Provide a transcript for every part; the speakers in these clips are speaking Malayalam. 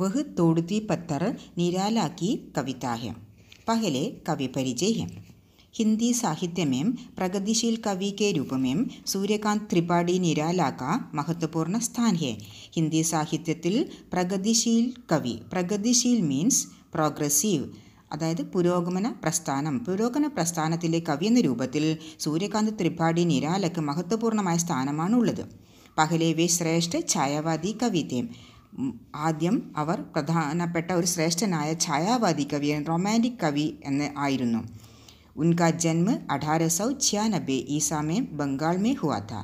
വഹ് തോടുതി പത്തർ നിരാലാക്കി കവിതാഹ്യം പഹലെ കവി പരിചയം ഹിന്ദി സാഹിത്യമേം പ്രഗതിശീൽ കവി കെ രൂപമേം സൂര്യകാന്ത് ത്രിപാഠി നിരാലാക്ക रूप में ഹിന്ദി സാഹിത്യത്തിൽ പ്രഗതിശീൽ കവി പ്രഗതിശീൽ മീൻസ് പ്രോഗ്രസീവ് അതായത് പുരോഗമന പ്രസ്ഥാനം പുരോഗമന പ്രസ്ഥാനത്തിലെ കവി എന്ന രൂപത്തിൽ സൂര്യകാന്ത് ത്രിപാഠി നിരാലക്ക് മഹത്വപൂർണ്ണമായ സ്ഥാനമാണുള്ളത് പഹലേവേ ശ്രേഷ്ഠ ഛായവാദി കവിതയും ആദ്യം അവർ പ്രധാനപ്പെട്ട ഒരു ശ്രേഷ്ഠനായ ഛായാവാദി കവിയൻ റൊമാൻറ്റിക് കവി എന്ന് ആയിരുന്നു ഉൻകാ ജന്മ അഠാര സൗ ഛ്യാനബെ ഈ സമയം ബംഗാൾ മേ ഹുവാത്ത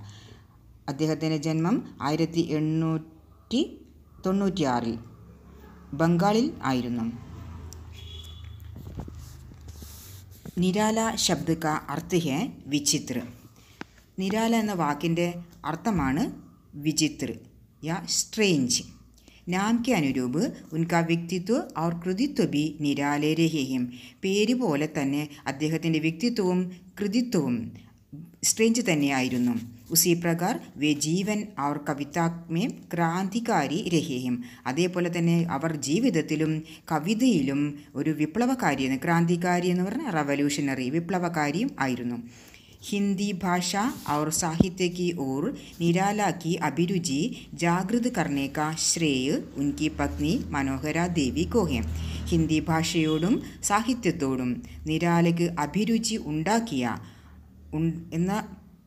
അദ്ദേഹത്തിൻ്റെ ജന്മം ആയിരത്തി എണ്ണൂറ്റി തൊണ്ണൂറ്റിയാറിൽ ബംഗാളിൽ ആയിരുന്നു നിരാല ശബ്ദ കാ അർത്ഥ വിചിത്ര നിരാല എന്ന വാക്കിൻ്റെ അർത്ഥമാണ് വിചിത്ര യാ സ്ട്രേഞ്ച് നാം കെ അനുരൂപ് ഉൻകാ വ്യക്തിത്വ ഔർ കൃതിത്വ ബി നിരാലരഹ്യം പേര് പോലെ തന്നെ അദ്ദേഹത്തിൻ്റെ വ്യക്തിത്വവും കൃതിത്വവും സ്ട്രേഞ്ച് തന്നെയായിരുന്നു ഉസി പ്രകാർ വേ ജീവൻ അവർ കവിതാത്മേ ക്രാന്തികാരി രഹേയും അതേപോലെ തന്നെ അവർ ജീവിതത്തിലും കവിതയിലും ഒരു വിപ്ലവകാരിയാണ് ക്രാന്തികാരി എന്ന് പറഞ്ഞാൽ റവല്യൂഷണറി വിപ്ലവകാരിയും ആയിരുന്നു ഹിന്ദി ഭാഷ ഔർ സാഹിത്യ കി ഓർ നിരാല കി അഭിരുചി जागृत करने ശ്രേയ ഉൻകി പത്നി മനോഹര ദേവി കോഹെ ഹിന്ദി ഭാഷയോടും സാഹിത്യത്തോടും നിരാലയ്ക്ക് അഭിരുചി ഉണ്ടാക്കിയ എന്ന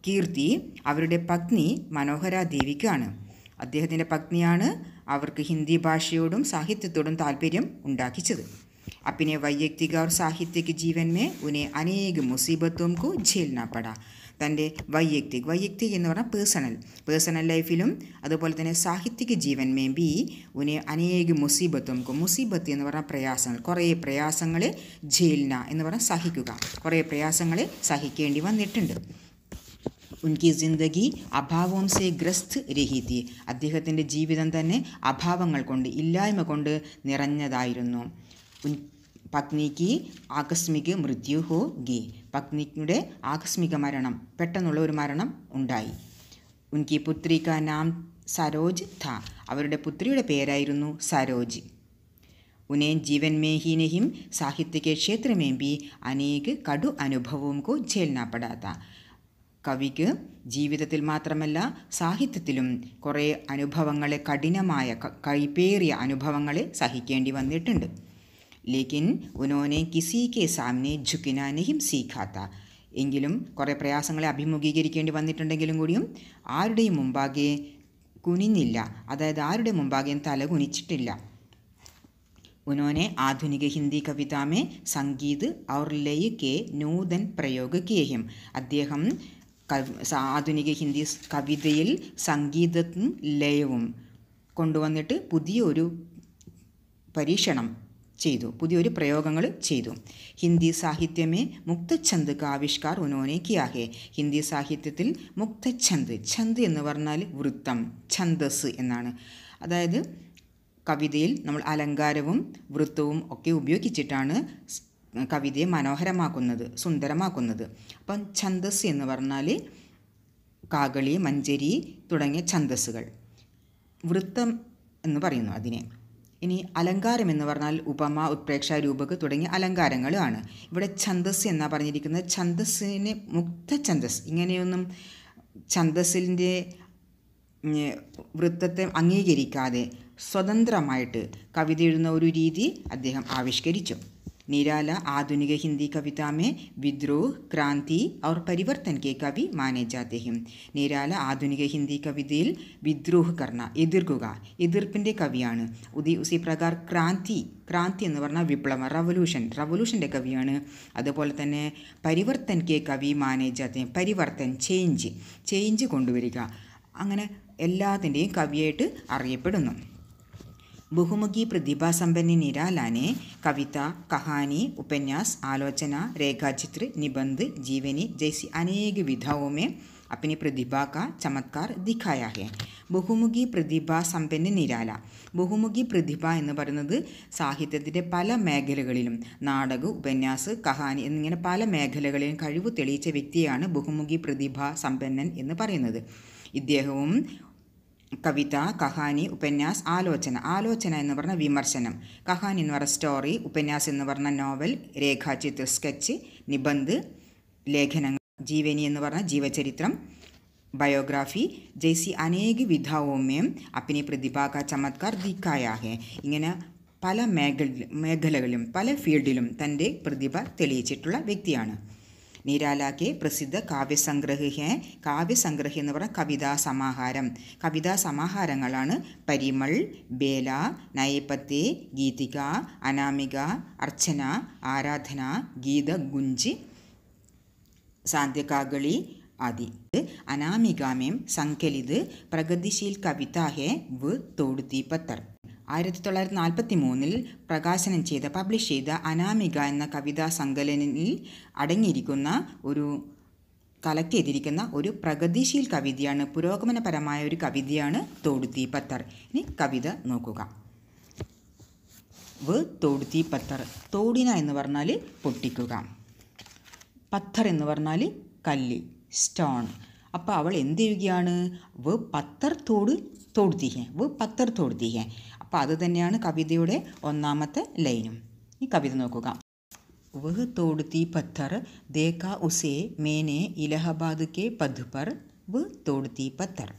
കീർത്തി അവരുടെ പത്നി മനോഹര ദേവിക്കാണ് അദ്ദേഹത്തിൻ്റെ പത്നിയാണ് അവർക്ക് ഹിന്ദി ഭാഷയോടും സാഹിത്യത്തോടും താല്പര്യം ഉണ്ടാക്കിച്ചത് अपने वैयक्तिक और साहित्यिक जीवन में उन्हें अनेक मुसीबतों को झेलना पड़ा തൻ്റെ വൈയക്തിക് വൈയക്തിക് എന്ന് പറഞ്ഞാൽ പേഴ്സണൽ പേഴ്സണൽ ലൈഫിലും അതുപോലെ തന്നെ സാഹിത്യക ജീവൻ മേ ബി ഉനെ അനേക മുസീബത്തും മുസീബത്ത് എന്ന് പറഞ്ഞാൽ പ്രയാസങ്ങൾ കുറേ പ്രയാസങ്ങളെ ജയിലിന എന്ന് പറഞ്ഞാൽ സഹിക്കുക കുറേ പ്രയാസങ്ങളെ സഹിക്കേണ്ടി വന്നിട്ടുണ്ട് ഉൻകി ജിന്ദഗി അഭാവം സെ ഗ്രസ്ത് രഹിതി അദ്ദേഹത്തിൻ്റെ ജീവിതം തന്നെ അഭാവങ്ങൾ കൊണ്ട് ഇല്ലായ്മ കൊണ്ട് നിറഞ്ഞതായിരുന്നു പത്നിക്ക് ആകസ്മിക മൃത്യു ഹോ ഗി പത്നിയുടെ ആകസ്മിക മരണം പെട്ടെന്നുള്ള ഒരു മരണം ഉണ്ടായി ഉൻകി പുത്രിക നാം സരോജ് ധ അവരുടെ പുത്രിയുടെ പേരായിരുന്നു സരോജ് ഉനെ ജീവൻ മേഹീനെയും സാഹിത്യക ക്ഷേത്രമേ ബി അനേക കടു അനുഭവവും കോ ജേൽനാപ്പെടാത്ത കവിക്ക് ജീവിതത്തിൽ മാത്രമല്ല സാഹിത്യത്തിലും കുറേ അനുഭവങ്ങളെ കഠിനമായ കൈപ്പേറിയ അനുഭവങ്ങളെ സഹിക്കേണ്ടി വന്നിട്ടുണ്ട് ലേക്കിൻ ഉനോനെ കിസി കെ സാമനെ ഝുക്കിന സീഖാത്ത എങ്കിലും കുറേ പ്രയാസങ്ങളെ അഭിമുഖീകരിക്കേണ്ടി വന്നിട്ടുണ്ടെങ്കിലും കൂടിയും ആരുടെയും മുമ്പാകെ കുനിഞ്ഞില്ല അതായത് ആരുടെ മുമ്പാകെയും തല കുനിച്ചിട്ടില്ല ഉനോനെ ആധുനിക ഹിന്ദി കവിതാമേ സംഗീത് ഔർ ലയ കെ നൂതൻ പ്രയോഗ കേഹ്യം അദ്ദേഹം ആധുനിക ഹിന്ദി കവിതയിൽ സംഗീതത്തും ലയവും കൊണ്ടുവന്നിട്ട് പുതിയൊരു പരീക്ഷണം ചെയ്തു പുതിയൊരു പ്രയോഗങ്ങൾ ചെയ്തു ഹിന്ദി സാഹിത്യമേ മുക്തഛന്ദ് കാ ആവിഷ്കാർ ഉനോനെ കിയാഹെ ഹിന്ദി സാഹിത്യത്തിൽ മുക്തഛന്ദ് ഛന്ദ് എന്ന് പറഞ്ഞാൽ വൃത്തം ഛന്ദസ് എന്നാണ് അതായത് കവിതയിൽ നമ്മൾ അലങ്കാരവും വൃത്തവും ഒക്കെ ഉപയോഗിച്ചിട്ടാണ് കവിതയെ മനോഹരമാക്കുന്നത് സുന്ദരമാക്കുന്നത് അപ്പം ഛന്ദസ് എന്ന് പറഞ്ഞാൽ കാകളി മഞ്ചരി തുടങ്ങിയ ഛന്ദസ്സുകൾ വൃത്തം എന്ന് പറയുന്നു അതിനെ ഇനി അലങ്കാരം എന്ന് പറഞ്ഞാൽ ഉപമ ഉത്പ്രേക്ഷ രൂപക തുടങ്ങിയ അലങ്കാരങ്ങളാണ് ഇവിടെ ഛന്ദസ് എന്നാ പറഞ്ഞിരിക്കുന്നത് ഛന്ദസ്സിനെ മുക്ത ഛന്ദസ് ഇങ്ങനെയൊന്നും ഛന്ദസ്സിൻ്റെ വൃത്തത്തെ അംഗീകരിക്കാതെ സ്വതന്ത്രമായിട്ട് കവിത എഴുതുന്ന ഒരു രീതി അദ്ദേഹം ആവിഷ്കരിച്ചു निराला आधुनिक हिंदी कविता में विद्रोह क्रांति और परिवर्तन के कवि माने जाते हैं निराला ആധുനിക ഹിന്ദി കവിതയിൽ വിദ്രോഹ് കർണ എതിർക്കുക എതിർപ്പിൻ്റെ കവിയാണ് ഉദി ഉസി പ്രകാർ ക്രാന്തി ക്രാന്തി എന്ന് പറഞ്ഞാൽ വിപ്ലവം റവല്യൂഷൻ റവല്യൂഷൻ്റെ കവിയാണ് അതുപോലെ തന്നെ പരിവർത്തൻ കെ കവി മാനേജ് പരിവർത്തൻ ചേഞ്ച് ചേഞ്ച് കൊണ്ടുവരിക അങ്ങനെ എല്ലാത്തിൻ്റെയും കവിയായിട്ട് അറിയപ്പെടുന്നു ബഹുമുഖി പ്രതിഭാസമ്പന്നി നിരാലാനെ കവിത കഹാനി ഉപന്യാസ് ആലോചന രേഖാചിത്ര നിബന്ധ് ജീവനി ജയ്സി അനേക വിധവുമേ അപ്പനി अपनी प्रतिभा ചമത്കാർ ദിഖായാഹേ ബഹുമുഖി പ്രതിഭാസമ്പന്ന നിരാല ബഹുമുഖി പ്രതിഭ എന്ന് പറയുന്നത് സാഹിത്യത്തിൻ്റെ പല മേഖലകളിലും നാടക ഉപന്യാസ് കഹാനി എന്നിങ്ങനെ പല മേഖലകളിലും കഴിവ് തെളിയിച്ച വ്യക്തിയാണ് ബഹുമുഖി പ്രതിഭാസമ്പന്നൻ എന്ന് പറയുന്നത് ഇദ്ദേഹവും കവിത കഹാനി ഉപന്യാസ് ആലോചന ആലോചന എന്ന് പറഞ്ഞ വിമർശനം കഹാനി എന്ന് പറഞ്ഞ സ്റ്റോറി ഉപന്യാസ് എന്ന് പറഞ്ഞ നോവൽ രേഖാചിത്ര സ്കെച്ച് നിബന്ധ് ലേഖനങ്ങൾ ജീവനി എന്ന് പറഞ്ഞ ജീവചരിത്രം ബയോഗ്രാഫി ജെയ്സി അനേക വിധാവോമ്യം അപ്പിനി പ്രതിഭാക ചമത്കാർ ദിക്കായാഹെ ഇങ്ങനെ പല മേഖല മേഖലകളിലും പല ഫീൽഡിലും തൻ്റെ പ്രതിഭ തെളിയിച്ചിട്ടുള്ള വ്യക്തിയാണ് നീരാലാക്കെ പ്രസിദ്ധ കാവ്യസംഗ്രഹിയെ കാവ്യസംഗ്രഹി എന്ന് പറഞ്ഞ കവിതാ സമാഹാരം കവിതാ സമാഹാരങ്ങളാണ് പരിമൾ ബേല നയപത്തെ ഗീതിക അനാമിക അർച്ചന ആരാധന ഗീത ഗുഞ്ചി സാന്ധ്യകാകളി ആദി അനാമികാമേം സങ്കലിത് പ്രഗതിശീൽ കവിതാഹെ വ് തോടുത്തി പത്തർ ആയിരത്തി തൊള്ളായിരത്തി നാൽപ്പത്തി മൂന്നിൽ പ്രകാശനം ചെയ്ത പബ്ലിഷ് ചെയ്ത അനാമിക എന്ന കവിതാ സങ്കലനിൽ അടങ്ങിയിരിക്കുന്ന ഒരു കലക്കിയിരിക്കുന്ന ഒരു പ്രഗതിശീൽ കവിതയാണ് പുരോഗമനപരമായ ഒരു കവിതയാണ് തോടുത്തി പത്തർ ഇനി കവിത നോക്കുക വ് തോടുത്തി പത്തർ തോടിന എന്ന് പറഞ്ഞാൽ പൊട്ടിക്കുക പത്തർ എന്ന് പറഞ്ഞാൽ കല്ല് സ്റ്റോൺ അപ്പോൾ അവൾ എന്ത് ചെയ്യുകയാണ് വ് പത്തർ തോട് തോടുത്തിഹേ വ് പത്തർ തോടുത്തിഹേ അപ്പം അത് തന്നെയാണ് കവിതയുടെ ഒന്നാമത്തെ ലൈനും ഈ കവിത നോക്കുക വഹ് തോടുത്തി പത്തർ ദേഖ ഉസേ മേനെ ഇലഹബാദ് കെ പദ് പർ വ് തോടുത്തി പത്തർ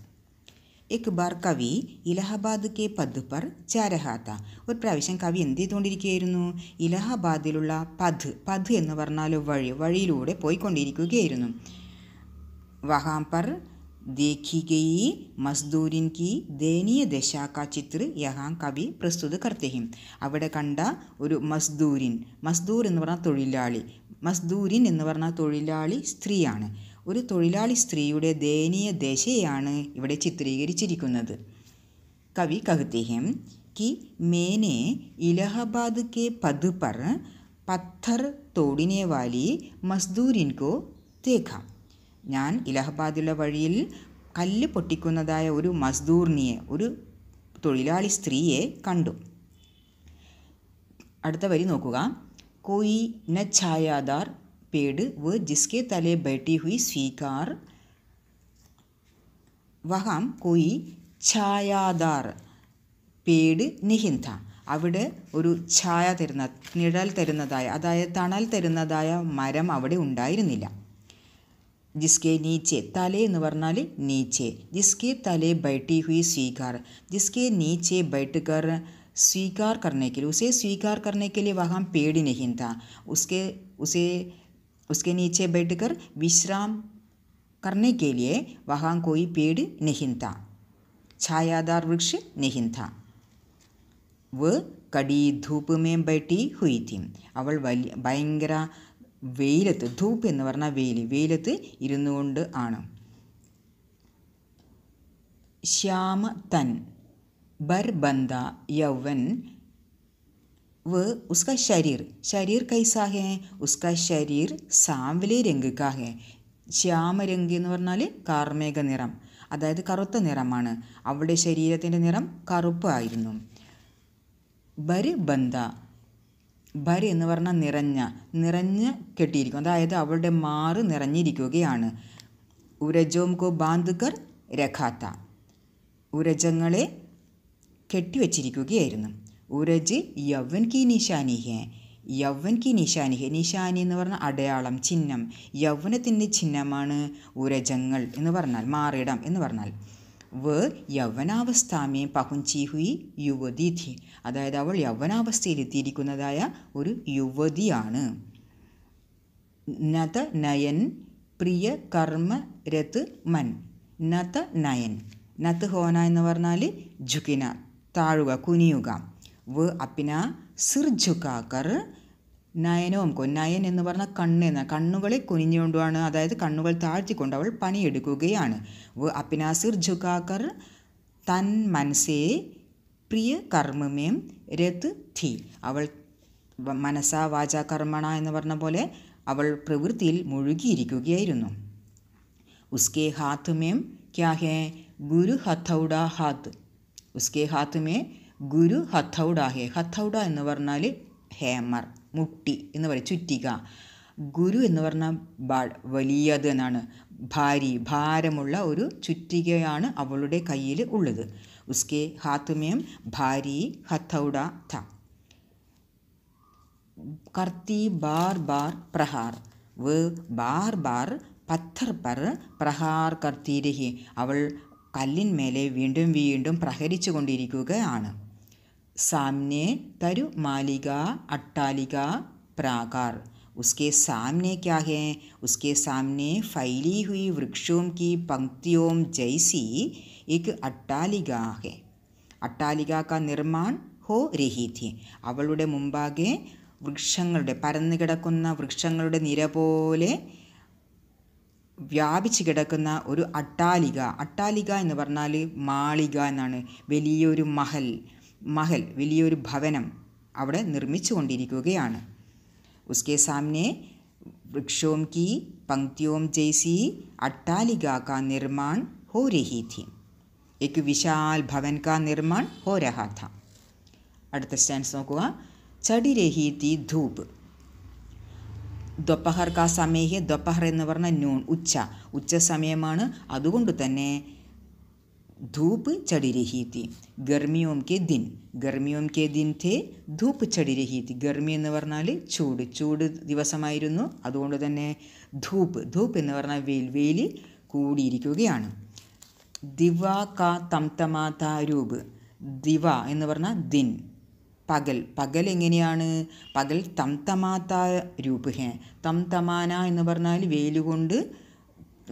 എക് ബാർ കവി ഇലഹബാദ് കെ പദ് ചരഹാത്ത ഒരു പ്രാവശ്യം കവി എന്ത് ചെയ്തുകൊണ്ടിരിക്കുകയായിരുന്നു ഇലഹബാദിലുള്ള പദ് പദ് എന്ന് പറഞ്ഞാൽ വഴി വഴിയിലൂടെ പോയിക്കൊണ്ടിരിക്കുകയായിരുന്നു വഹാം देखी गई മസ്ദൂരിൻ കി ദയനീയ ദശാ കാ ചിത്ര യഹാം കവി പ്രസ്തുത കർത്തേഹിം അവിടെ കണ്ട ഒരു മസ്ദൂരിൻ മസ്ദൂർ എന്ന് പറഞ്ഞാൽ തൊഴിലാളി മസ്ദൂരിൻ എന്ന് പറഞ്ഞാൽ തൊഴിലാളി സ്ത്രീയാണ് ഒരു തൊഴിലാളി സ്ത്രീയുടെ ദയനീയ ദശയാണ് ഇവിടെ ചിത്രീകരിച്ചിരിക്കുന്നത് കവി കഹത്തേഹിം കി മേനെ ഇലഹബാദ് കെ പദ് പർ പത്ഥർ തോടിനെ വാലി മസ്ദൂരിൻ കോ തേഖാം ഞാൻ ഇലഹബാദുള്ള വഴിയിൽ കല്ല് പൊട്ടിക്കുന്നതായ ഒരു മസ്ദൂർണിയെ ഒരു തൊഴിലാളി സ്ത്രീയെ കണ്ടു അടുത്ത വരി നോക്കുക കോയി ന ഛായാദാർ പേട് വ് ജിസ്കെ തലേ ബൈട്ടി ഹുയി സ്വീകാർ വഹാം കോയി ഛായാദാർ പേട് നിഹിന്ത അവിടെ ഒരു ഛായ തരുന്ന നിഴൽ തരുന്നതായ അതായത് തണൽ തരുന്നതായ മരം അവിടെ ഉണ്ടായിരുന്നില്ല जिसके नीचे तले എന്ന് नीचे जिसके तले बैठी हुई स्वीकार जिसके नीचे बैठकर स्वीकार करने के लिए उसे स्वीकार करने के लिए वहाँ पेड़ नहीं था उसके उसे उसके नीचे बैठकर विश्राम करने के लिए वहाँ कोई पेड़ नहीं था छायादार वृक्ष नहीं था वह कड़ी धूप में बैठी हुई थी अवल भयंकर വെയിലത്ത് ധൂപ്പ് എന്ന് പറഞ്ഞാൽ വെയിൽ വെയിലത്ത് ഇരുന്നു കൊണ്ട് ആണ് ശ്യാമ തൻ ബർബന്ദ യൗവൻ व ഉസ്ക ശരീർ ശരീർ कैसा ഉസ്ക ശരീർ സാംവലി രംഗ് കാ ഹെ ശ്യാമരംഗ് എന്ന് പറഞ്ഞാൽ കാർമേക നിറം അതായത് കറുത്ത നിറമാണ് അവളുടെ ശരീരത്തിൻ്റെ നിറം കറുപ്പ് ആയിരുന്നു ബർബന്ധ ഭരി എന്ന് പറഞ്ഞാൽ നിറഞ്ഞ നിറഞ്ഞ് കെട്ടിയിരിക്കും അതായത് അവളുടെ മാറ് നിറഞ്ഞിരിക്കുകയാണ് ഉരജോം കോ ബാന്ധുക്കർ രഖാത്ത ഉരജങ്ങളെ കെട്ടിവെച്ചിരിക്കുകയായിരുന്നു ഉരജ് യവൻ കി നിശാനിഹെ യൗവൻ കി നിശാനിഹെ നിശാനി എന്ന് പറഞ്ഞാൽ അടയാളം ചിഹ്നം യൗവനത്തിൻ്റെ ചിഹ്നമാണ് ഉരജങ്ങൾ എന്ന് പറഞ്ഞാൽ മാറിടം എന്ന് പറഞ്ഞാൽ യൗവനാവസ്ഥാമേ പഹുഞ്ചി ഹുയി യുവതി ധി അതായത് അവൾ യൗവനാവസ്ഥയിലെത്തിയിരിക്കുന്നതായ ഒരു യുവതിയാണ് നത നയൻ പ്രിയ കർമ്മ രത്ത് മൻ നത നയൻ നത്ത് ഹോന എന്ന് പറഞ്ഞാൽ ജുക്കിന താഴുക കുനിയുക വ അപ്പിന സിർജുക്കാക്കർ നയനവും നയൻ എന്ന് പറഞ്ഞ കണ്ണ് എന്ന കണ്ണുകളെ കുനിഞ്ഞുകൊണ്ടുമാണ് അതായത് കണ്ണുകൾ താഴ്ത്തിക്കൊണ്ട് അവൾ പണിയെടുക്കുകയാണ് അപ്പിനാസിർ ജുഗാകർ തൻ മനസ്സേ പ്രിയ കർമ്മമേം രത്ത് ധി അവൾ മനസാ വാച കർമ്മണ എന്ന് പറഞ്ഞ പോലെ അവൾ പ്രവൃത്തിയിൽ മുഴുകിയിരിക്കുകയായിരുന്നു ഉസ്കേ ഹാത്തുമേം ക്യാഹേ ഗുരു ഹത്തൗഡ ഹാത്ത് ഉസ്കേ ഹാത്തുമേ ഗുരു ഹത്തൗഡ ഹേ ഹത്തൗഡ എന്ന് പറഞ്ഞാൽ ഹേമർ മുട്ടി എന്ന് പറയും ചുറ്റിക ഗുരു എന്ന് പറഞ്ഞാൽ ബ വലിയത് എന്നാണ് ഭാരി ഭാരമുള്ള ഒരു ചുറ്റികയാണ് അവളുടെ കയ്യിൽ ഉള്ളത് ഉസ്കെ ഹാത്തുമേം ഭാരി ഹത്തൗഡ ത കർത്തി ബാർ ബാർ പ്രഹാർ വ് ബാർ ബാർ പത്തർ പർ പ്രഹാർ കർത്തി രഹി അവൾ കല്ലിന്മേലെ വീണ്ടും വീണ്ടും പ്രഹരിച്ചു കൊണ്ടിരിക്കുകയാണ് सामने तरु मालिगा अट्टालिका प्राकार उसके सामने क्या है उसके सामने फैली हुई वृक्षों की पंक्तियों जैसी एक अट्टालिका है अट्टालिका का निर्माण हो रही थी അവളുടെ മുമ്പാകെ വൃക്ഷങ്ങളുടെ പരന്നു കിടക്കുന്ന വൃക്ഷങ്ങളുടെ നിര പോലെ വ്യാപിച്ചു കിടക്കുന്ന ഒരു അട്ടാലിക അട്ടാലിക എന്ന് പറഞ്ഞാൽ മാളിക എന്നാണ് വലിയൊരു മഹൽ മഹൽ വിലിയൊരു ഭവനം അവടെ നിർമ്മിച്ചുകൊണ്ടിരിക്കുകയാണു. उसके सामने वृक्षोम की पंक्तियोंम जैसी अट्टालिका का निर्माण होरिही थी. एक विशाल भवन का निर्माण हो रहा था. അടുത്ത സ്റ്റാൻസ് നോക്കുക. चढ़ി രഹിതി ധൂബ്. দুপুরഹർ കാ സമയേ ഈ ദपहर എന്നവർണ noun ഉച്ഛ. ഉച്ഛ സമയമാണ് അതുകൊണ്ട് തന്നെ धूप चढ़ी रही थी गर्मियों के दिन गर्मियों के दिन थे ധൂപ്പ് ചടി രഹീത് ഗർമി എന്ന് പറഞ്ഞാൽ ചൂട് ചൂട് ദിവസമായിരുന്നു അതുകൊണ്ട് തന്നെ ധൂപ്പ് ധൂപ്പ് എന്ന് പറഞ്ഞാൽ വെയിൽ വെയിൽ കൂടിയിരിക്കുകയാണ് ദിവ ക തംതമാ താരൂപ് ദിവ എന്ന് പറഞ്ഞാൽ ദിൻ പകൽ പകൽ എങ്ങനെയാണ് പകൽ തംതമാത്ത രൂപ് ഹേ തംതമാന എന്ന് പറഞ്ഞാൽ വെയിൽ കൊണ്ട്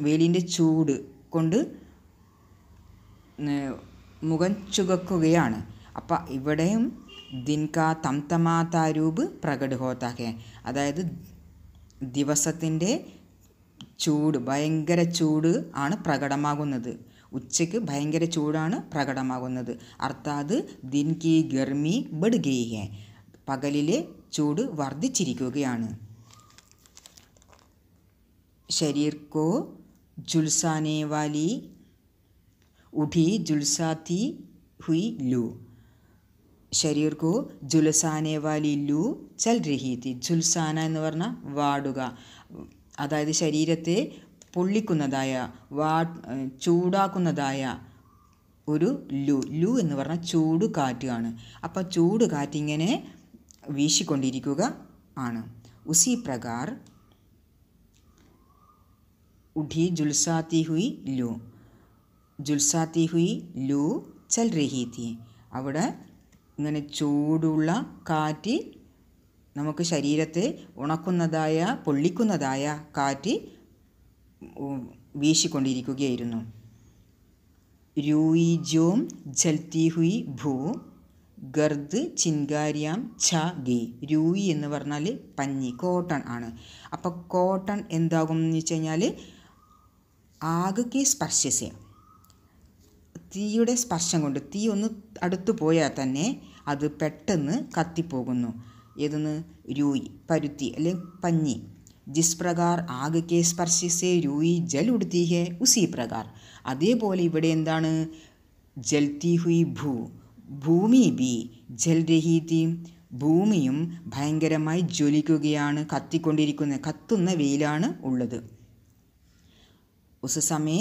വെയിലിൻ്റെ ചൂട് കൊണ്ട് മുഖം ചുകക്കുകയാണ് അപ്പം ഇവിടെയും ദിൻക തംതമാതാരൂപ് പ്രകട് ഹോത്താഹെ അതായത് ദിവസത്തിൻ്റെ ചൂട് ഭയങ്കര ചൂട് ആണ് പ്രകടമാകുന്നത് ഉച്ചയ്ക്ക് ഭയങ്കര ചൂടാണ് പ്രകടമാകുന്നത് അർത്ഥാത് ദിൻകി ഗർമി ബഡ്ഗേ പകലിലെ ചൂട് വർദ്ധിച്ചിരിക്കുകയാണ് ശരീർ ജുൽസാനേവാലി उभी जुलसाती हुई लू ശരീർ കു ജുലസാനെ വാലി ലു ചൽ രഹീതി ജുൽസാന എന്ന് പറഞ്ഞാൽ വാടുക അതായത് ശരീരത്തെ പൊള്ളിക്കുന്നതായ വാ ചൂടാക്കുന്നതായ ഒരു ലു ലു എന്ന് പറഞ്ഞാൽ ചൂട് കാറ്റാണ് അപ്പോൾ ചൂട് കാറ്റിങ്ങനെ വീശിക്കൊണ്ടിരിക്കുക ആണ് ഉസി പ്രകാർ ഉഠി ജുൽസാത്തി ഹുയി ലു ജുൽസാത്തി ഹുയി ലൂ ചൽ രഹി തീ അവിടെ ഇങ്ങനെ ചൂടുള്ള കാറ്റ് നമുക്ക് ശരീരത്തെ ഉണക്കുന്നതായ പൊള്ളിക്കുന്നതായ കാറ്റ് വീശിക്കൊണ്ടിരിക്കുകയായിരുന്നു രൂയി ജോം ജൽത്തി ഹുയി ഭൂ ഗർദ് ചിൻകാരിയാം ഛ ഗി രൂയി എന്ന് പറഞ്ഞാൽ പഞ്ഞി കോട്ടൺ ആണ് അപ്പോൾ കോട്ടൺ എന്താകും എന്ന് വെച്ച് കഴിഞ്ഞാൽ ആകെ സ്പർശിസ്യം തീയുടെ സ്പർശം കൊണ്ട് തീ ഒന്ന് അടുത്തു പോയാൽ തന്നെ അത് പെട്ടെന്ന് കത്തിപ്പോകുന്നു ഏതെന്ന് രൂയി പരുത്തി അല്ലെങ്കിൽ പഞ്ഞി ജിസ് പ്രകാർ ആഗ് കെ സ്പർശിസേ രൂയി ജൽ ഉടുത്തി ഹെ ഉസി പ്രകാർ അതേപോലെ ഇവിടെ എന്താണ് തീ ഹുയി ഭൂ ഭൂമി ബി ജൽ രഹീതി ഭൂമിയും ഭയങ്കരമായി ജ്വലിക്കുകയാണ് കത്തിക്കൊണ്ടിരിക്കുന്ന കത്തുന്ന വെയിലാണ് ഉള്ളത് ഉസ സമയ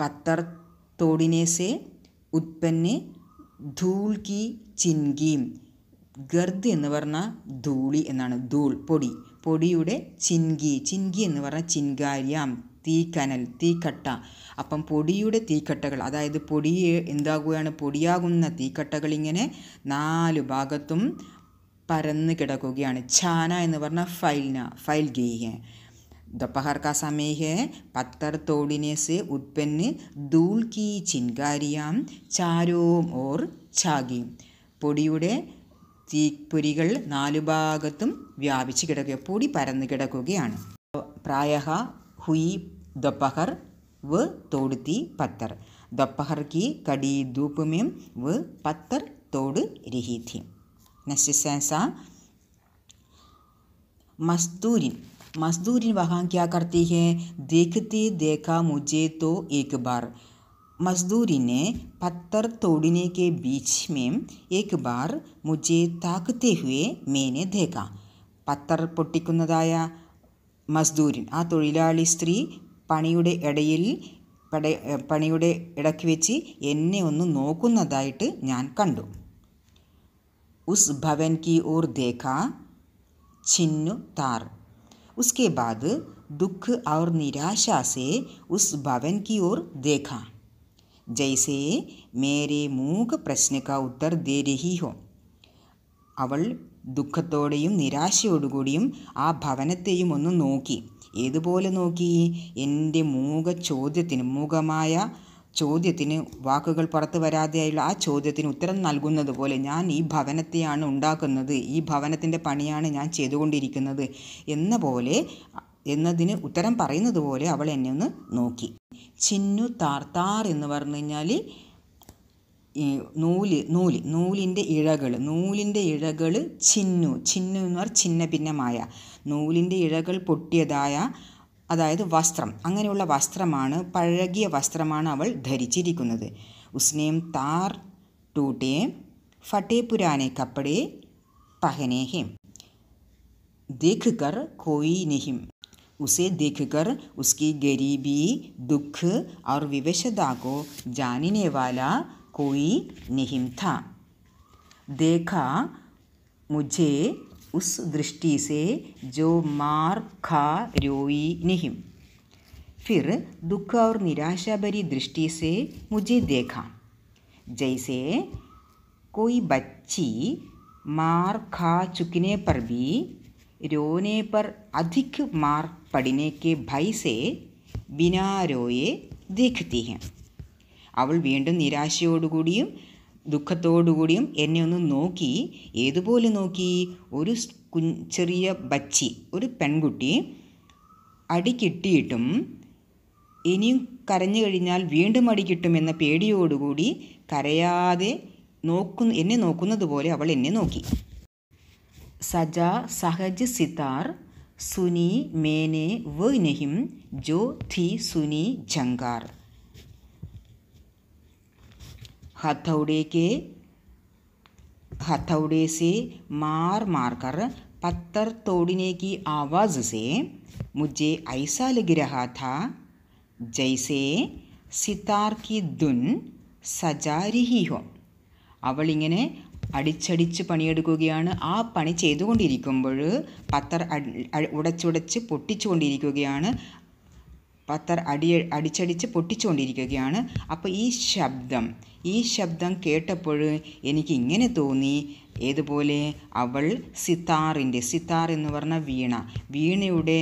പത്തർ तोड़ने से ഉത്പന്നെ ധൂൾകി ചിൻകീം ഗർദ് എന്ന് പറഞ്ഞാൽ ധൂളി എന്നാണ് ധൂൾ പൊടി പൊടിയുടെ ചിൻകി ചിൻകി എന്ന് പറഞ്ഞാൽ ചിൻകാരിയാം തീക്കനൽ തീക്കട്ട അപ്പം പൊടിയുടെ തീക്കട്ടകൾ അതായത് പൊടി എന്താകുകയാണ് പൊടിയാകുന്ന തീക്കട്ടകൾ ഇങ്ങനെ നാല് ഭാഗത്തും പരന്ന് കിടക്കുകയാണ് ഛാന എന്ന് പറഞ്ഞാൽ ഫൈൽന ഫൈൽ ഗീഹ दोपहर का समय है पत्थर तोड़ने से उत्पन्न धूल की चिंगारियाँ चारों ओर ചാകി പൊടിയുടെ തീപ്പൊരികൾ നാലുഭാഗത്തും വ്യാപിച്ച് കിടക്കുക പൊടി പരന്നു കിടക്കുകയാണ് പ്രായ ഹുയി ദൊപ്പഹർ വ് തോടുത്തി പത്തർ ദൊപ്പഹർ കി കടി ധൂപ്പുമേം വ് പത്തർ തോട് രഹീഥി നശിസ മസ്തൂരിൻ मजदूरी वहाँ क्या करती है देखते देखा मुझे तो एक बार मजदूरी ने पत्थर तोड़ने के बीच में एक बार मुझे ताकते हुए मैंने देखा പത്തർ പൊട്ടിക്കുന്നതായ മസ്ദൂരിൻ ആ തൊഴിലാളി സ്ത്രീ പണിയുടെ ഇടയിൽ പണിയുടെ ഇടയ്ക്ക് വെച്ച് എന്നെ ഒന്ന് നോക്കുന്നതായിട്ട് ഞാൻ കണ്ടു ഉസ് ഭവൻ കി ഓർ ദേഖ ചിന്നു താർ उसके बाद दुख और निराशा से उस भवन की ओर देखा जैसे मेरे मूक प्रश्न का उत्तर दे रही हो അവൾ ദുഃഖത്തോടെയും നിരാശയോടുകൂടിയും ആ ഭവനത്തെയും ഒന്ന് നോക്കി ഏതുപോലെ നോക്കി എൻ്റെ മൂക ചോദ്യത്തിന് മൂകമായ ചോദ്യത്തിന് വാക്കുകൾ പുറത്തു വരാതെയുള്ള ആ ചോദ്യത്തിന് ഉത്തരം നൽകുന്നത് പോലെ ഞാൻ ഈ ഭവനത്തെയാണ് ഉണ്ടാക്കുന്നത് ഈ ഭവനത്തിൻ്റെ പണിയാണ് ഞാൻ ചെയ്തുകൊണ്ടിരിക്കുന്നത് എന്ന പോലെ എന്നതിന് ഉത്തരം പറയുന്നത് പോലെ അവൾ എന്നെ ഒന്ന് നോക്കി ചിന്നു താർത്താർ എന്ന് പറഞ്ഞു കഴിഞ്ഞാൽ നൂല് നൂല് നൂലിൻ്റെ ഇഴകൾ നൂലിൻ്റെ ഇഴകൾ ചിന്നു ചിന്നു എന്ന് പറഞ്ഞാൽ ചിന്ന ഭിന്നമായ നൂലിൻ്റെ ഇഴകൾ പൊട്ടിയതായ അതായത് വസ്ത്രം അങ്ങനെയുള്ള വസ്ത്രമാണ് പഴകിയ വസ്ത്രമാണ് അവൾ ധരിച്ചിരിക്കുന്നത് ഉസ്നേം താർ ടൂട്ടേ ഫട്ടേപുരാനെ കപ്പടേ പഹനേഹിം देख कर कोई नहीं उसे देखकर उसकी गरीबी दुख और विवशता को जानने वाला कोई नहीं था देखा उस दृष्टि से जो मार खा रोई नहीं फिर दुख और निराशा भरी दृष्टि से मुझे देखा जैसे कोई बच्ची मार खा चुकने पर भी रोने पर अधिक मार पड़ने के भय से बिना रोए देखती है अवल वीडू നിരാശയോടുകൂടിയും ദുഃഖത്തോടുകൂടിയും എന്നെ ഒന്ന് നോക്കി ഏതുപോലെ നോക്കി ഒരു കു ചെറിയ ബച്ചി ഒരു പെൺകുട്ടി അടി കിട്ടിയിട്ടും ഇനിയും കരഞ്ഞു കഴിഞ്ഞാൽ വീണ്ടും അടി കിട്ടുമെന്ന പേടിയോടുകൂടി കരയാതെ നോക്കുന്ന എന്നെ നോക്കുന്നത് പോലെ അവൾ എന്നെ നോക്കി സജ സഹജ് സിതാർ സുനി മേനെ വ് നഹിം ജോ തി സുനി ജങ്കാർ हथौड़े के हथौड़े से मार मार कर पत्थर तोड़ने की आवाज़ से मुझे ऐसा लग रहा था ജൈസേ സിതാർ കി ദുൻ സജാരിഹി ഹോ അവളിങ്ങനെ അടിച്ചടിച്ച് പണിയെടുക്കുകയാണ് ആ പണി ചെയ്തുകൊണ്ടിരിക്കുമ്പോൾ പത്തർ ഉടച്ചുടച്ച് പൊട്ടിച്ചുകൊണ്ടിരിക്കുകയാണ് പത്തർ അടി അടിച്ചടിച്ച് പൊട്ടിച്ചുകൊണ്ടിരിക്കുകയാണ് അപ്പോൾ ഈ ശബ്ദം ഈ ശബ്ദം കേട്ടപ്പോൾ എനിക്ക് ഇങ്ങനെ തോന്നി ഏതുപോലെ അവൾ സിത്താറിൻ്റെ സിത്താർ എന്ന് പറഞ്ഞ വീണ വീണയുടെ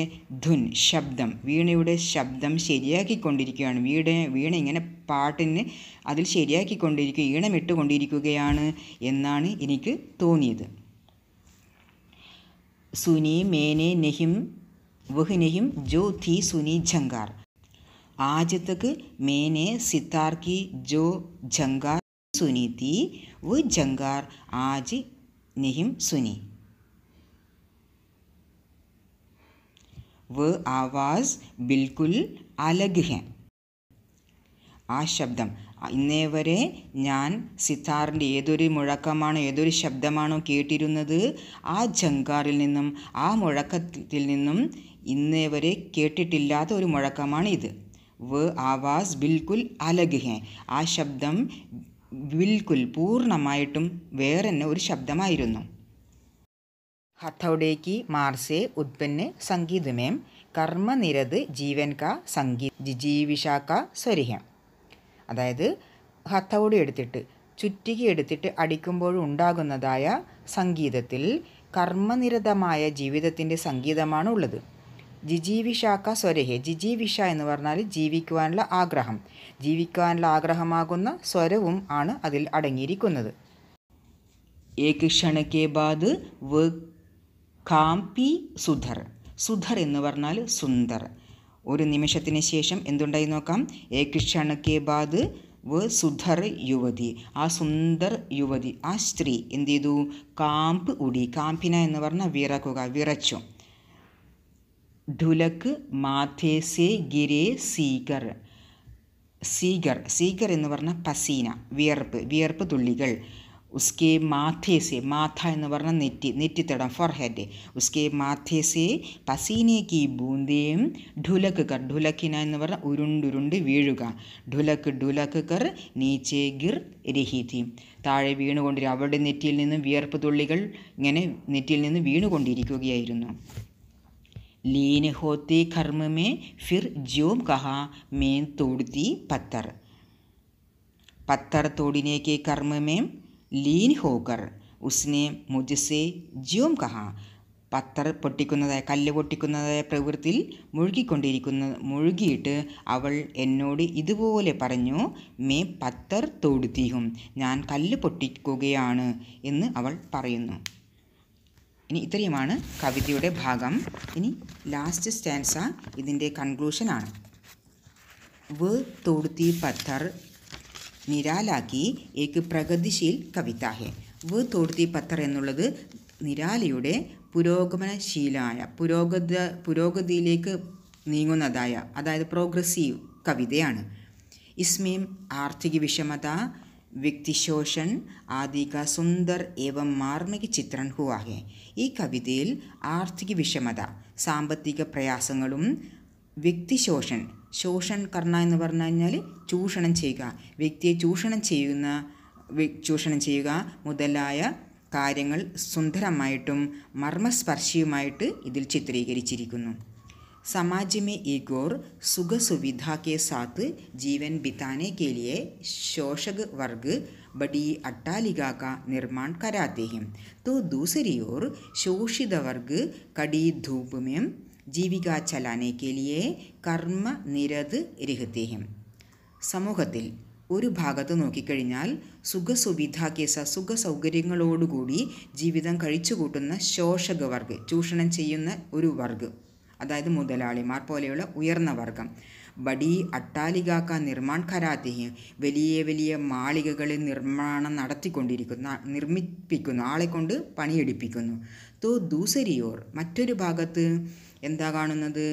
ധുൻ ശബ്ദം വീണയുടെ ശബ്ദം ശരിയാക്കിക്കൊണ്ടിരിക്കുകയാണ് വീണ വീണ ഇങ്ങനെ പാട്ടിന് അതിൽ ശരിയാക്കിക്കൊണ്ടിരിക്കുക ഈണമിട്ടുകൊണ്ടിരിക്കുകയാണ് എന്നാണ് എനിക്ക് തോന്നിയത് സുനി മേനെ നെഹിം വഹുനയും ജോ ധി സുനി ജങ്കാർ ആദ്യത്തേക്ക് മേനെ സിത്താർക്കി ജോ ജങ്കാർ സുനി തീ വ് ജങ്കാർ ആജ് നിഹിം സുനി വ ആവാസ് ബിൽക്കുൽ അലഗ് ഹെ ആ ശബ്ദം ഇന്നേ വരെ ഞാൻ സിത്താറിൻ്റെ ഏതൊരു മുഴക്കമാണോ ഏതൊരു ശബ്ദമാണോ കേട്ടിരുന്നത് ആ ജങ്കാറിൽ നിന്നും ആ മുഴക്കത്തിൽ നിന്നും ഇന്നേ വരെ കേട്ടിട്ടില്ലാത്ത ഒരു മുഴക്കമാണ് ഇത് വ് ആവാസ് ബിൽക്കുൽ അലഗ് ഹേ ആ ശബ്ദം ബിൽക്കുൽ പൂർണ്ണമായിട്ടും തന്നെ ഒരു ശബ്ദമായിരുന്നു ഹത്തോടേക്ക് മാർസേ ഉത്പന്ന് സംഗീതമേം കർമ്മനിരത് ജീവൻക സംഗീ ജീവിഷാക്ക സ്വരിഹം അതായത് ഹത്തൗഡ എടുത്തിട്ട് ചുറ്റിക എടുത്തിട്ട് അടിക്കുമ്പോഴും ഉണ്ടാകുന്നതായ സംഗീതത്തിൽ കർമ്മനിരതമായ ജീവിതത്തിൻ്റെ സംഗീതമാണ് ഉള്ളത് ജിജീവിഷാക്ക സ്വരഹെ ജിജീവിഷ എന്ന് പറഞ്ഞാൽ ജീവിക്കുവാനുള്ള ആഗ്രഹം ജീവിക്കുവാനുള്ള ആഗ്രഹമാകുന്ന സ്വരവും ആണ് അതിൽ അടങ്ങിയിരിക്കുന്നത് ഏക് ക്ഷണക്കെ ബാദ് വ് കാംപി സുധർ സുധർ എന്ന് പറഞ്ഞാൽ സുന്ദർ ഒരു നിമിഷത്തിന് ശേഷം എന്തുണ്ടായി നോക്കാം ഏകക്ഷണക്കേ ക്ഷണക്കെ ബാദ് വ് സുധർ യുവതി ആ സുന്ദർ യുവതി ആ സ്ത്രീ എന്ത് ചെയ്തു കാമ്പ് ഉടി കാമ്പിന എന്ന് പറഞ്ഞാൽ വിറക്കുക വിറച്ചു ഢുലക് മാഥേസെ ഗിരേ സീഗർ സീഗർ സീഗർ എന്ന് പറഞ്ഞ പസീന വിയർപ്പ് വിയർപ്പ് തുള്ളികൾ ഉസ്കെ മാഥേസെ മാഥ എന്ന് പറഞ്ഞ നെറ്റി നെറ്റിത്തടം ഫോർ ഹെഡ് ഉസ്കെ മാഥേസെ പസീനേക്ക് ബൂന്തേം ഢുലക്ക് കർ ഢുലക്കിന എന്ന് പറഞ്ഞ ഉരുണ്ടുരുണ്ട് വീഴുക ഢുലക്ക് ഡുലക്ക് കർ നീച്ചേ ഗിർ രഹിതി താഴെ വീണുകൊണ്ടിരിക്കും അവളുടെ നെറ്റിയിൽ നിന്നും വിയർപ്പ് തുള്ളികൾ ഇങ്ങനെ നെറ്റിയിൽ നിന്ന് വീണുകൊണ്ടിരിക്കുകയായിരുന്നു ലീന ഹോത്തെ कर्म में फिर ज्योम कहा मैन तोड़ പത്തർ पत्थर पत्थर तोड़ने के कर्म में लीन होकर उसने मुझसे പത്തർ പൊട്ടിക്കുന്നതായ കല്ല് പൊട്ടിക്കുന്നതായ പ്രവൃത്തിയിൽ മുഴുകിക്കൊണ്ടിരിക്കുന്ന മുഴുകിയിട്ട് അവൾ എന്നോട് ഇതുപോലെ പറഞ്ഞു മേ പത്തർ തോടുത്തിയും ഞാൻ കല്ല് പൊട്ടിക്കുകയാണ് എന്ന് അവൾ പറയുന്നു ഇനി ഇത്രയുമാണ് കവിതയുടെ ഭാഗം ഇനി ലാസ്റ്റ് സ്റ്റാൻസ ഇതിൻ്റെ കൺക്ലൂഷനാണ് വ് തോടുത്തി പത്തർ നിരാലാക്കി ഏക്ക് പ്രഗതിശീൽ കവിതാഹെ വ് തോടുത്തി പത്തർ എന്നുള്ളത് നിരാലയുടെ പുരോഗമനശീലായ പുരോഗത പുരോഗതിയിലേക്ക് നീങ്ങുന്നതായ അതായത് പ്രോഗ്രസീവ് കവിതയാണ് ഇസ്മീം ആർത്ഥിക വിഷമത വ്യക്തിശോഷൻ ആദി ക സുന്ദർ ഏവം മാർമിക ചിത്രം ഹുവാഹെ ഈ കവിതയിൽ ആർത്ഥിക വിഷമത സാമ്പത്തിക പ്രയാസങ്ങളും വ്യക്തിശോഷൻ ശോഷൺ കർണ എന്ന് പറഞ്ഞു കഴിഞ്ഞാൽ ചൂഷണം ചെയ്യുക വ്യക്തിയെ ചൂഷണം ചെയ്യുന്ന ചൂഷണം ചെയ്യുക മുതലായ കാര്യങ്ങൾ സുന്ദരമായിട്ടും മർമ്മസ്പർശിയുമായിട്ട് ഇതിൽ ചിത്രീകരിച്ചിരിക്കുന്നു समाज में एक और सुख सुविधा के साथ जीवन बिताने के लिए शोषक वर्ग बड़ी अट्टालिका का निर्माण कराते हैं तो दूसरी ओर शोषित वर्ग कड़ी धूप में जीविका चलाने के लिए कर्म കർമ്മ നിരത് രഹിതയും സമൂഹത്തിൽ ഒരു ഭാഗത്ത് നോക്കിക്കഴിഞ്ഞാൽ സുഖസുവിധ കേസ സുഖ സൗകര്യങ്ങളോടുകൂടി ജീവിതം കഴിച്ചുകൂട്ടുന്ന ശോഷക ചൂഷണം ചെയ്യുന്ന ഒരു വർഗ് അതായത് മുതലാളിമാർ പോലെയുള്ള ഉയർന്ന വർഗം ബഡി അട്ടാലികാക്ക നിർമ്മാൺ ഖരാത്തിഹി വലിയ വലിയ മാളികകളിൽ നിർമ്മാണം നടത്തിക്കൊണ്ടിരിക്കുന്ന നിർമ്മിപ്പിക്കുന്നു ആളെ കൊണ്ട് പണിയെടുപ്പിക്കുന്നു തോ ദൂസരിയോർ മറ്റൊരു ഭാഗത്ത് എന്താ കാണുന്നത്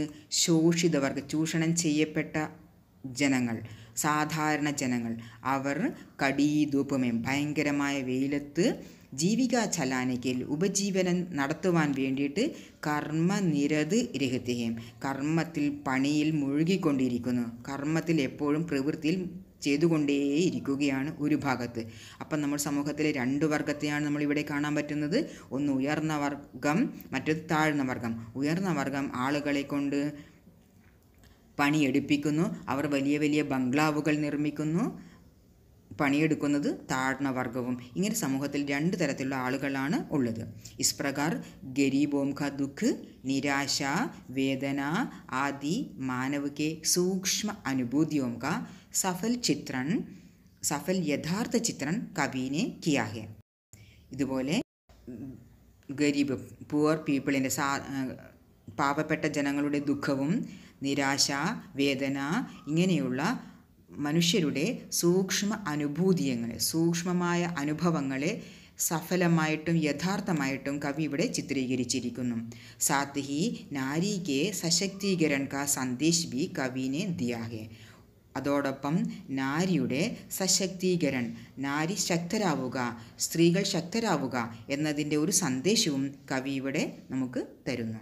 ശോഷിതവർഗ ചൂഷണം ചെയ്യപ്പെട്ട ജനങ്ങൾ സാധാരണ ജനങ്ങൾ അവർ കടീ കടീതൂപ്പമേ ഭയങ്കരമായ വെയിലത്ത് ജീവിക ചലാനയ്ക്കിൽ ഉപജീവനം നടത്തുവാൻ വേണ്ടിയിട്ട് കർമ്മനിരത് രഹത്യം കർമ്മത്തിൽ പണിയിൽ മുഴുകിക്കൊണ്ടിരിക്കുന്നു കർമ്മത്തിൽ എപ്പോഴും പ്രവൃത്തിയിൽ ചെയ്തുകൊണ്ടേയിരിക്കുകയാണ് ഒരു ഭാഗത്ത് അപ്പം നമ്മൾ സമൂഹത്തിലെ രണ്ട് വർഗത്തെയാണ് നമ്മൾ ഇവിടെ കാണാൻ പറ്റുന്നത് ഒന്ന് ഉയർന്ന വർഗം മറ്റൊരു താഴ്ന്ന വർഗം ഉയർന്ന വർഗം ആളുകളെ കൊണ്ട് പണിയെടുപ്പിക്കുന്നു അവർ വലിയ വലിയ ബംഗ്ലാവുകൾ നിർമ്മിക്കുന്നു പണിയെടുക്കുന്നത് താഴ്ന്ന വർഗവും ഇങ്ങനെ സമൂഹത്തിൽ രണ്ട് തരത്തിലുള്ള ആളുകളാണ് ഉള്ളത് ഇസ്പ്രകാർ ഗരീബോം ഖ ദുഃഖ് നിരാശ വേദന ആദി മാനവകെ സൂക്ഷ്മ അനുഭൂതിയോം ക സഫൽ ചിത്രൻ സഫൽ യഥാർത്ഥ ചിത്രൻ കവീനെ കിയാഹെ ഇതുപോലെ ഗരീബ് പുവർ പീപ്പിളിൻ്റെ സാ പാവപ്പെട്ട ജനങ്ങളുടെ ദുഃഖവും നിരാശ വേദന ഇങ്ങനെയുള്ള മനുഷ്യരുടെ സൂക്ഷ്മ അനുഭൂതിയങ്ങളെ സൂക്ഷ്മമായ അനുഭവങ്ങളെ സഫലമായിട്ടും യഥാർത്ഥമായിട്ടും കവി ഇവിടെ ചിത്രീകരിച്ചിരിക്കുന്നു സാത്ത് ഹി സശക്തീകരൺ കാ സന്ദേശ് ബി കവിനെ ദിയാഹെ അതോടൊപ്പം നാരിയുടെ സശക്തീകരൺ നാരി ശക്തരാവുക സ്ത്രീകൾ ശക്തരാവുക എന്നതിൻ്റെ ഒരു സന്ദേശവും കവി ഇവിടെ നമുക്ക് തരുന്നു